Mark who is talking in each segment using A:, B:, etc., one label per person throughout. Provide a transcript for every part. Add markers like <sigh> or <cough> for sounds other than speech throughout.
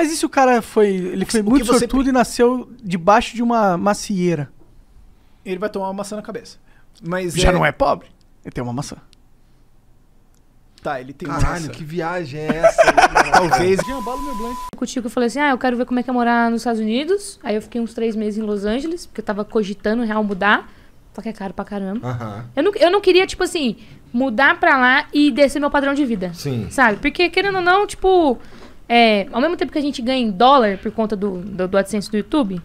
A: Mas e se o cara foi. Ele foi o muito você... sortudo e nasceu debaixo de uma macieira? Ele vai tomar uma maçã na cabeça. Mas Já é... não é pobre? Ele tem uma maçã. Tá, ele tem Caralho, massa. que viagem é essa? <laughs> Talvez.
B: Contigo eu falei assim: ah, eu quero ver como é que é morar nos Estados Unidos. Aí eu fiquei uns três meses em Los Angeles, porque eu tava cogitando real mudar. Só que é caro pra caramba. Uhum. Eu, não, eu não queria, tipo assim, mudar pra lá e descer meu padrão de vida. Sim. Sabe? Porque, querendo ou não, tipo, é, ao mesmo tempo que a gente ganha em dólar por conta do, do, do AdSense do YouTube,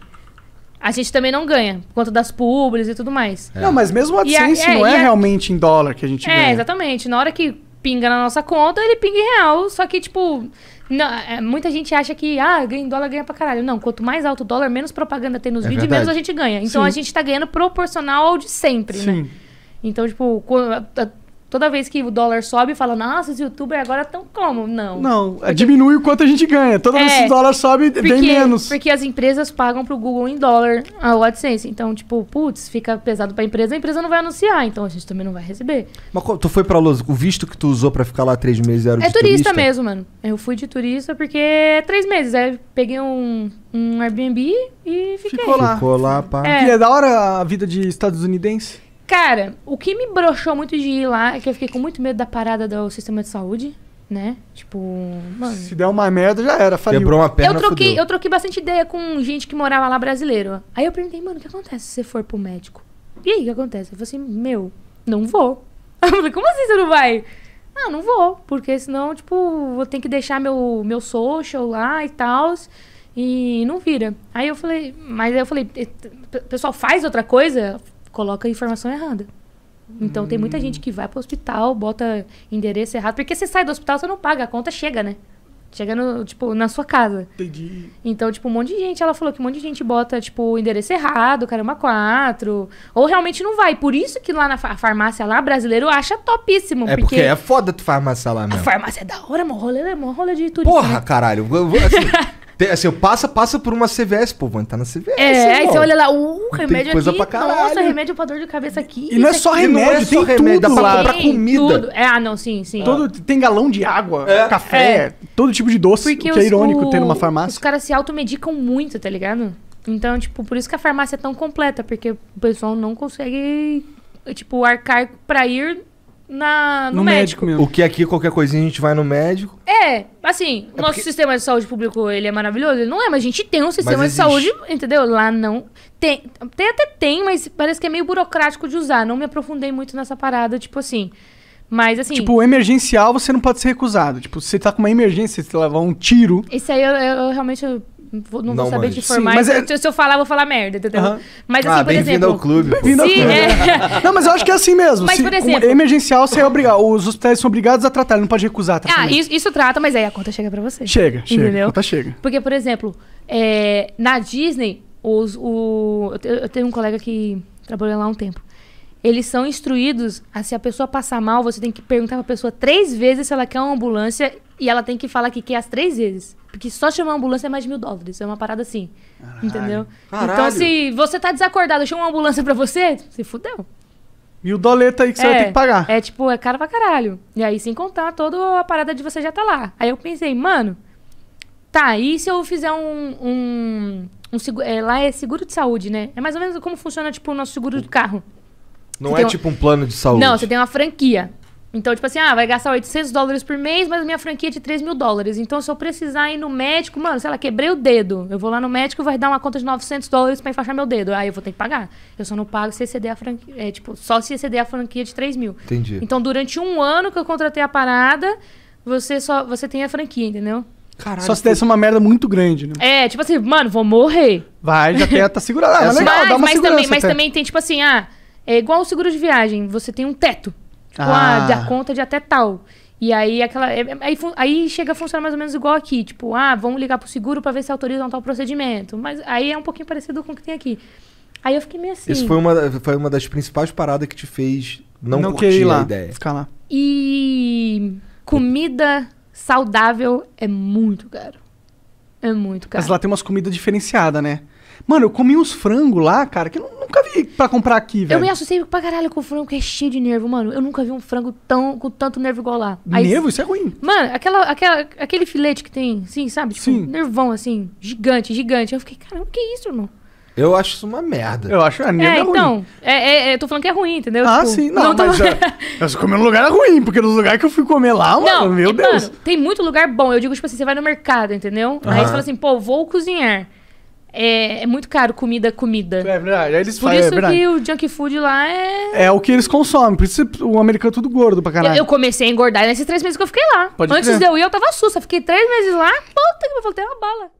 B: a gente também não ganha, por conta das públicas e tudo mais. É. Não, mas mesmo o AdSense a, é, não é a...
A: realmente em dólar que a gente é, ganha. É,
B: exatamente. Na hora que pinga na nossa conta, ele pinga em real. Só que, tipo, não, é, muita gente acha que, ah, ganha em dólar, ganha pra caralho. Não, quanto mais alto o dólar, menos propaganda tem nos é vídeos, menos a gente ganha. Então Sim. a gente tá ganhando proporcional ao de sempre, né? Sim. né? Então, tipo, Toda vez que o dólar sobe, fala, nossa, os youtubers agora estão como? Não. Não,
A: porque... diminui o quanto a gente ganha. Toda é, vez que o dólar sobe, porque, vem menos.
B: Porque as empresas pagam pro Google em dólar a AdSense. Então, tipo, putz, fica pesado pra empresa, a empresa não vai anunciar, então a gente também não vai receber.
A: Mas tu foi pra Los, o visto que tu usou pra ficar lá três meses era o É turista, turista, mesmo,
B: mano. Eu fui de turista porque é três meses. Aí peguei um, um Airbnb e fiquei. Ficou lá. Ficou
A: lá, pá. É. E é da hora a vida de estadunidense?
B: Cara, o que me broxou muito de ir lá é que eu fiquei com muito medo da parada do sistema de saúde, né? Tipo, mano. Se
A: der uma merda, já era. Faliu. Quebrou uma perna. Eu troquei, fudeu. eu
B: troquei bastante ideia com gente que morava lá brasileiro. Aí eu perguntei, mano, o que acontece se você for pro médico? E aí, o que acontece? Eu falei assim, meu, não vou. <laughs> Eu falei, como assim você não vai? Ah, não vou, porque senão, tipo, vou ter que deixar meu, meu social lá e tal e não vira. Aí eu falei, mas aí eu falei, pessoal, faz outra coisa? coloca informação errada. Então hum. tem muita gente que vai para o hospital, bota endereço errado, porque você sai do hospital, você não paga, a conta chega, né? Chega no, tipo, na sua casa. Entendi. Então, tipo, um monte de gente, ela falou que um monte de gente bota, tipo, o endereço errado, caramba, quatro. Ou realmente não vai. Por isso que lá na fa farmácia lá, brasileiro acha topíssimo. É porque, porque é
A: foda tu farmácia lá mesmo. A
B: farmácia é da hora, mano. Rolê, é mó rolê de turismo. Porra, né?
A: caralho. Assim, <laughs> Tem, assim, passa, passa por uma CVS, pô, mano, tá na CVS. É, aí você olha
B: lá, uh, remédio coisa aqui. Pra nossa, remédio pra dor de cabeça aqui. E não é só aqui. remédio, não é tem só remédio, é tudo. Dá pra comprar comida. Tudo. É, ah, não, sim, sim. Todo,
A: tem galão de água, é. café, é. todo tipo de doce, Porque que é irônico o, ter numa farmácia. Os
B: caras se automedicam muito, tá ligado? Então, tipo, por isso que a farmácia é tão completa, porque o pessoal não consegue, tipo, arcar pra ir na, no, no médico.
A: médico. mesmo. O que aqui, qualquer coisinha, a gente vai no médico.
B: É, assim, o é nosso porque... sistema de saúde público, ele é maravilhoso? Ele não é, mas a gente tem um sistema de saúde, entendeu? Lá não. Tem, tem até tem, mas parece que é meio burocrático de usar. Não me aprofundei muito nessa parada, tipo assim. Mas assim. Tipo,
A: emergencial você não pode ser recusado. Tipo, se você tá com uma emergência, você levar um tiro.
B: Isso aí eu, eu, eu realmente eu vou, não, não vou saber mas... te informar. Sim, mas é... se, eu falar, vou falar merda, entendeu? Uhum. Mas ah, assim, ah, por exemplo. <laughs> ao clube. bem ao clube. É...
A: <laughs> Não, mas eu acho que é assim mesmo. Mas, se, por exemplo. Emergencial, você é obrigado. Os hospitais são obrigados a tratar, não pode recusar. Tá ah,
B: isso, isso, trata, mas aí a conta chega pra você. Chega, entendeu? chega. A conta chega. Porque, por exemplo, é, na Disney, os, o, eu tenho um colega que trabalhou lá há um tempo eles são instruídos a se a pessoa passar mal, você tem que perguntar para a pessoa três vezes se ela quer uma ambulância e ela tem que falar que quer as três vezes. Porque só chamar uma ambulância é mais de mil dólares. É uma parada assim. Caralho. Entendeu? Caralho. Então, se você tá desacordado, eu chamo uma ambulância pra você, se fudeu.
A: Mil doleta aí que é, você vai é. ter que
B: pagar. É tipo, é caro pra caralho. E aí, sem contar toda a parada de você já tá lá. Aí eu pensei, mano, tá, e se eu fizer um. um, um é, lá é seguro de saúde, né? É mais ou menos como funciona, tipo, o nosso seguro de carro.
A: Não você é um... tipo um plano de saúde. Não, você
B: tem uma franquia. Então, tipo assim, ah, vai gastar 800 dólares por mês, mas minha franquia é de 3 mil dólares. Então, se eu precisar ir no médico, mano, sei lá, quebrei o dedo. Eu vou lá no médico e vai dar uma conta de 900 dólares pra enfaixar meu dedo. Aí eu vou ter que pagar. Eu só não pago se exceder a franquia. É, tipo, só se exceder a franquia de 3 mil. Entendi. Então, durante um ano que eu contratei a parada, você só você tem a franquia, entendeu?
A: Caralho, só se desse uma merda muito grande, né?
B: É, tipo assim, mano, vou morrer.
A: Vai, já tem, tá segurada. Ah, é <laughs> legal, mas, dá uma mas segurança. Também, mas também
B: tem, tipo assim, ah, é igual o seguro de viagem, você tem um teto. Tipo, ah. ah, dar conta de até tal. E aí aquela. É, é, aí, aí chega a funcionar mais ou menos igual aqui. Tipo, ah, vamos ligar pro seguro para ver se autorizam tal procedimento. Mas aí é um pouquinho parecido com o que tem aqui. Aí eu fiquei meio assim. Isso foi uma,
A: foi uma das principais paradas que te fez não, não curtir lá, a ideia. Ficar lá.
B: E comida saudável é muito caro. É muito caro. Mas lá
A: tem umas comidas diferenciadas, né? Mano, eu comi uns frango lá, cara, que eu nunca vi pra comprar aqui, velho. Eu me
B: assustei pra caralho com o frango que é cheio de nervo, mano. Eu nunca vi um frango tão, com tanto nervo igual lá. Aí, nervo? Isso é ruim. Mano, aquela, aquela, aquele filete que tem, assim, sabe? Tipo, Sim. nervão, assim, gigante, gigante. Eu fiquei, caramba, que é isso, irmão?
A: Eu acho isso uma merda. Eu acho a é, nervo é, é então,
B: ruim. É, é, é, eu tô falando que é ruim, entendeu? Ah, tipo, sim. Não, não mas tô... É,
A: eu só comer no lugar ruim, porque no lugar que eu fui comer lá, mano, não, meu e, Deus. Mano,
B: tem muito lugar bom. Eu digo, tipo assim, você vai no mercado, entendeu? Aí você fala assim, pô, vou cozinhar é, é, muito caro comida, comida. É verdade. Eles Por fazem, é isso é verdade. que o junk food lá é.
A: É o que eles consomem. Por isso o americano é tudo gordo pra caralho. Eu, eu
B: comecei a engordar nesses três meses que eu fiquei lá. Pode Antes crer. de eu ir, eu tava sussa. Fiquei três meses lá, puta que faltei uma bala.